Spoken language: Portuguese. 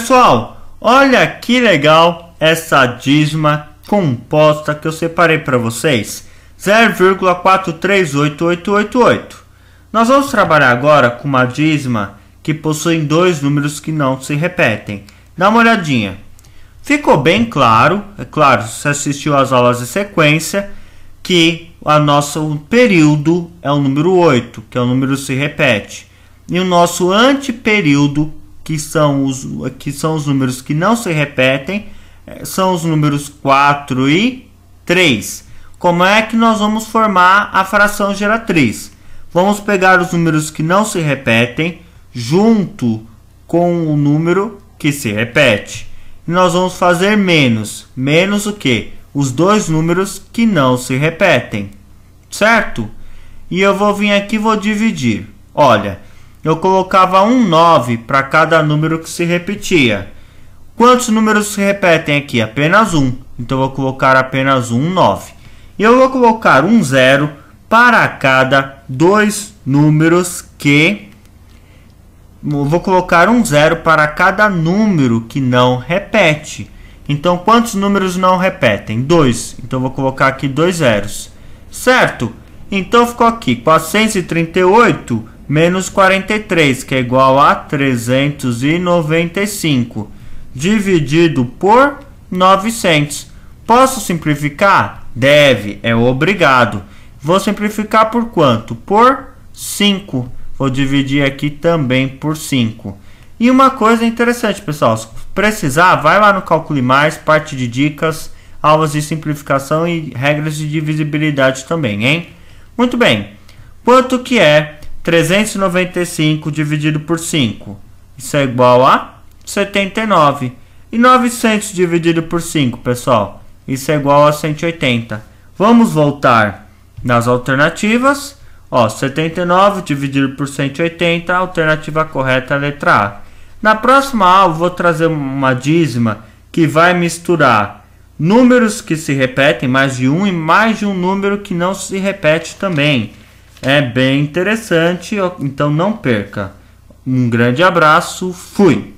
Pessoal, olha que legal essa dízima composta que eu separei para vocês. 0,438888. Nós vamos trabalhar agora com uma dízima que possui dois números que não se repetem. Dá uma olhadinha. Ficou bem claro, é claro, se assistiu às aulas de sequência, que o nosso período é o número 8, que é o número que se repete. E o nosso antiperíodo que são os, que são os números que não se repetem, eh, são os números 4 e 3. Como é que nós vamos formar a fração geratriz? Vamos pegar os números que não se repetem junto com o número que se repete. E nós vamos fazer menos. Menos o que? Os dois números que não se repetem. Certo? E eu vou vir aqui e vou dividir. Olha, eu colocava um 9 para cada número que se repetia. Quantos números se repetem aqui? Apenas um. Então vou colocar apenas um 9. E eu vou colocar um zero para cada dois números que vou colocar um zero para cada número que não repete. Então quantos números não repetem? Dois. Então vou colocar aqui dois zeros. Certo? Então ficou aqui 438 menos 43, que é igual a 395, dividido por 900. Posso simplificar? Deve, é obrigado. Vou simplificar por quanto? Por 5. Vou dividir aqui também por 5. E uma coisa interessante, pessoal, se precisar, vai lá no Calcule Mais, parte de dicas, aulas de simplificação e regras de divisibilidade também, hein? Muito bem. Quanto que é 395 dividido por 5. Isso é igual a 79. E 900 dividido por 5, pessoal. Isso é igual a 180. Vamos voltar nas alternativas. Ó, 79 dividido por 180, a alternativa correta é a letra A. Na próxima aula, vou trazer uma dízima que vai misturar números que se repetem, mais de um, e mais de um número que não se repete também é bem interessante, então não perca. Um grande abraço, fui!